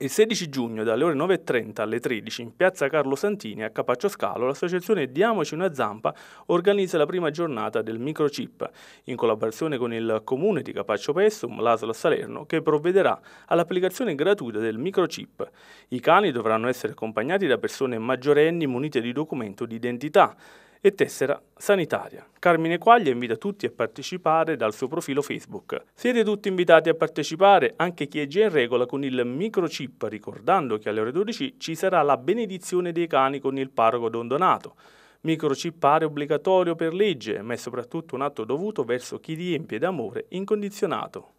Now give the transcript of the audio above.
Il 16 giugno dalle ore 9.30 alle 13 in piazza Carlo Santini a Capaccio Scalo l'associazione Diamoci una Zampa organizza la prima giornata del microchip in collaborazione con il comune di Capaccio Pessum, l'Asla Salerno, che provvederà all'applicazione gratuita del microchip. I cani dovranno essere accompagnati da persone maggiorenni munite di documento d'identità e tessera sanitaria. Carmine Quaglia invita tutti a partecipare dal suo profilo Facebook. Siete tutti invitati a partecipare anche chi è già in regola con il microchip, ricordando che alle ore 12 ci sarà la benedizione dei cani con il parroco Don Donato. Microchippare obbligatorio per legge, ma è soprattutto un atto dovuto verso chi riempie d'amore incondizionato.